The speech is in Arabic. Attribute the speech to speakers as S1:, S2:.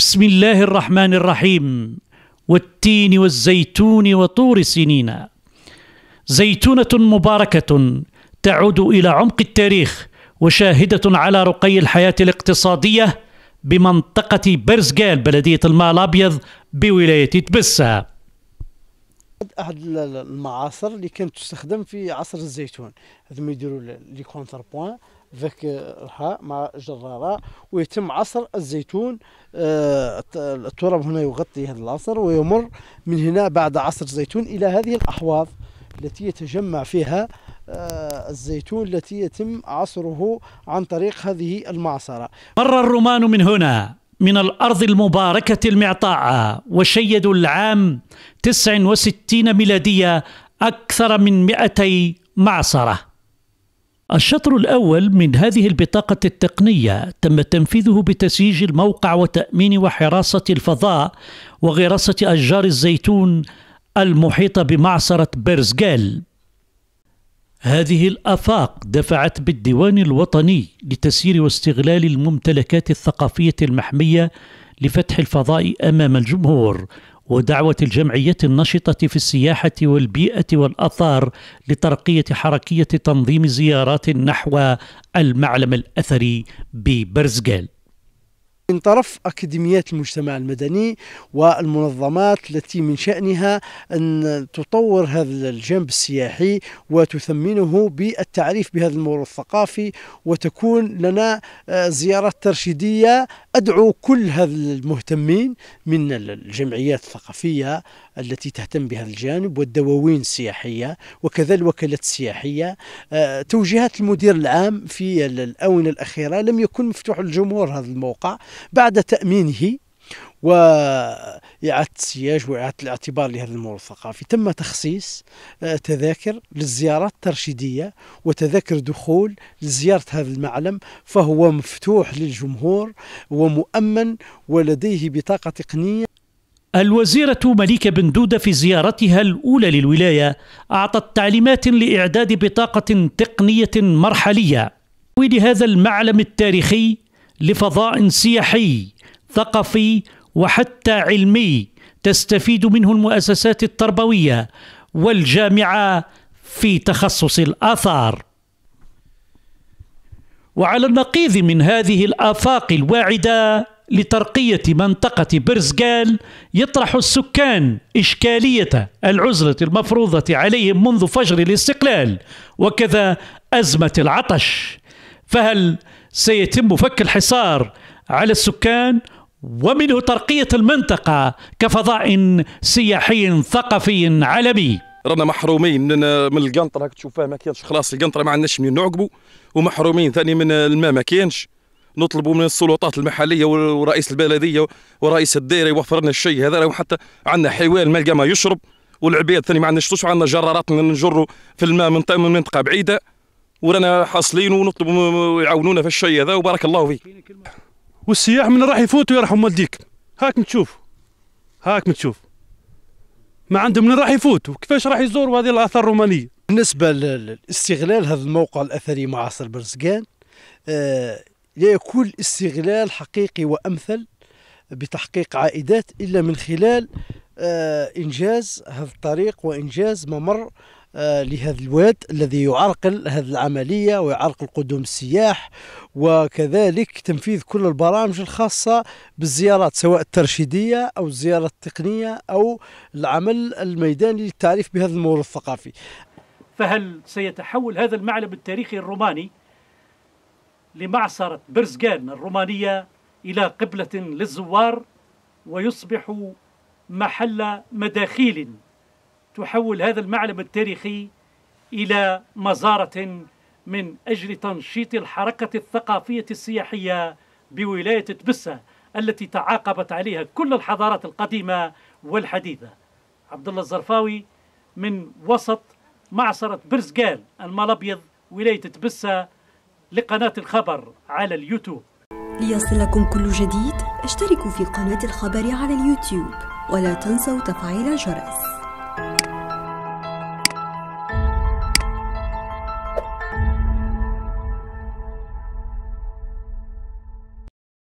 S1: بسم الله الرحمن الرحيم والتين والزيتون وطور سنين زيتونه مباركه تعود الى عمق التاريخ وشاهده على رقي الحياه الاقتصاديه بمنطقه برزقال بلديه المال الابيض بولايه تبسه
S2: احد المعاصر اللي كانت تستخدم في عصر الزيتون ما يديروا لي كونتر بوان ذاك مع جرارة ويتم عصر الزيتون آه، التراب هنا يغطي هذا العصر ويمر من هنا بعد عصر الزيتون إلى هذه الأحواض التي يتجمع فيها آه، الزيتون التي يتم عصره عن طريق هذه المعصرة
S1: مر الرومان من هنا من الأرض المباركة المعطاعة وشيدوا العام 69 ميلادية أكثر من 200 معصرة الشطر الأول من هذه البطاقة التقنية تم تنفيذه بتسييج الموقع وتأمين وحراسة الفضاء وغراسة أشجار الزيتون المحيطة بمعصرة بيرزغال هذه الآفاق دفعت بالديوان الوطني لتسيير واستغلال الممتلكات الثقافية المحمية لفتح الفضاء أمام الجمهور ودعوة الجمعية النشطة في السياحة والبيئة والأثار لترقية حركية تنظيم زيارات نحو المعلم الأثري ببرزقال
S2: من طرف أكاديميات المجتمع المدني والمنظمات التي من شأنها أن تطور هذا الجانب السياحي وتثمنه بالتعريف بهذا الموروث الثقافي وتكون لنا آه، زيارات ترشيدية أدعو كل هذا المهتمين من الجمعيات الثقافية التي تهتم بهذا الجانب والدواوين السياحية وكذا الوكالات السياحية آه، توجيهات المدير العام في الآونة الأخيرة لم يكن مفتوح للجمهور هذا الموقع بعد تأمينه و إعادة السياج وإعادة الاعتبار لهذا المول الثقافي تم تخصيص آه، تذاكر للزيارات الترشيدية وتذاكر دخول لزيارة هذا المعلم فهو مفتوح للجمهور ومؤمن
S1: ولديه بطاقة تقنية الوزيرة مليكة بن دودة في زيارتها الأولى للولاية أعطت تعليمات لإعداد بطاقة تقنية مرحلية لهذا المعلم التاريخي لفضاء سياحي ثقافي وحتى علمي تستفيد منه المؤسسات التربويه والجامعه في تخصص الاثار وعلى النقيض من هذه الافاق الواعده لترقيه منطقه برزقال يطرح السكان اشكاليه العزله المفروضه عليهم منذ فجر الاستقلال وكذا ازمه العطش فهل سيتم فك الحصار على السكان ومنه ترقية المنطقة كفضاء سياحي ثقافي عالمي رانا محرومين من من القنطره تشوفها ما كانش خلاص القنطره ما عندناش من نعقبوا ومحرومين ثاني من الماء ما كانش نطلبوا من السلطات المحليه ورئيس البلديه ورئيس الدائره يوفر لنا الشيء هذا وحتى عندنا حيوان ما لقى ما يشرب والعباد ثاني ما عندناش عندنا جرارات نجروا في الماء من منطقه بعيده ورانا حاصلين ونطلبوا يعاونونا في الشيء هذا وبارك الله فيك
S2: والسياح من راح يفوتوا يرحم والديك هاك نشوف هاك تشوف ما عندهم من راح يفوتوا كيفاش راح يزوروا هذه الاثار الرومانيه بالنسبه لاستغلال هذا الموقع الاثري مع عصر برزقان آه لا يكون استغلال حقيقي وامثل بتحقيق عائدات الا من خلال آه انجاز هذا الطريق وانجاز ممر آه، لهذا الواد الذي يعرقل هذه العملية ويعرقل قدوم السياح وكذلك تنفيذ كل البرامج الخاصة بالزيارات سواء الترشيدية أو الزيارة التقنية أو العمل الميداني للتعريف بهذا الموروث الثقافي
S1: فهل سيتحول هذا المعلم التاريخي الروماني لمعصرة برزقان الرومانية إلى قبلة للزوار ويصبح محل مداخيل تحول هذا المعلم التاريخي إلى مزارة من أجل تنشيط الحركة الثقافية السياحية بولاية تبسة التي تعاقبت عليها كل الحضارات القديمة والحديثة عبد الله الزرفاوي من وسط معصرة برزقال المالابيض ولاية تبسة لقناة الخبر على اليوتيوب ليصلكم كل جديد اشتركوا في قناة الخبر على اليوتيوب ولا تنسوا تفعيل الجرس